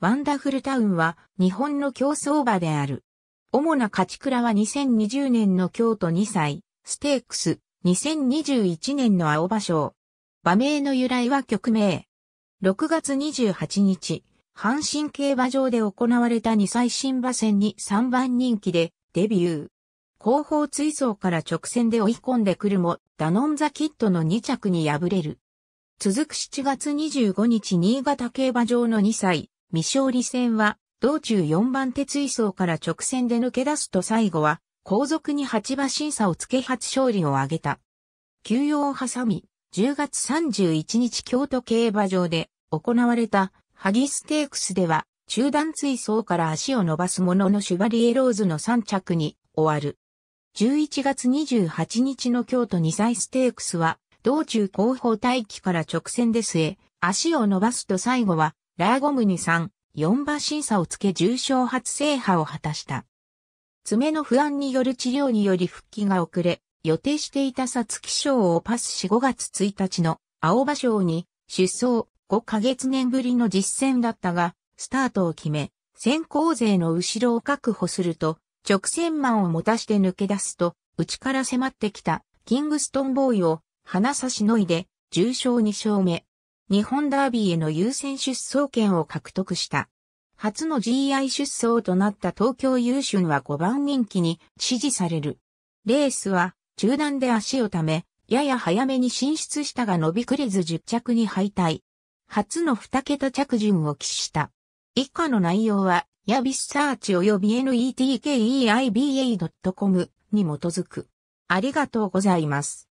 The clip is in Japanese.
ワンダフルタウンは日本の競争馬である。主な勝ち倉は2020年の京都2歳、ステークス、2021年の青馬賞。馬名の由来は曲名。6月28日、阪神競馬場で行われた2歳新馬戦に3番人気でデビュー。後方追走から直線で追い込んでくるも、ダノンザキッドの2着に敗れる。続く7月25日新潟競馬場の2歳、未勝利戦は、道中4番鉄位層から直線で抜け出すと最後は、後続に8馬審査をつけ初勝利を挙げた。休養を挟み、10月31日京都競馬場で行われたハギステークスでは、中段追走から足を伸ばすもののシュバリエローズの3着に終わる。11月28日の京都2歳ステークスは、道中後方待機から直線で据え、足を伸ばすと最後は、ラーゴムに3、4馬審査をつけ重症初制覇を果たした。爪の不安による治療により復帰が遅れ、予定していた皐月賞をパスし5月1日の青葉賞に出走5ヶ月年ぶりの実戦だったが、スタートを決め、先行勢の後ろを確保すると、直線マンを持たして抜け出すと、内から迫ってきたキングストンボーイを鼻差しのいで重傷2勝目。日本ダービーへの優先出走権を獲得した。初の GI 出走となった東京優春は5番人気に支持される。レースは中断で足をため、やや早めに進出したが伸びくれず10着に敗退。初の2桁着順を喫した。以下の内容は、ヤビスサーチ及び netkeiba.com に基づく。ありがとうございます。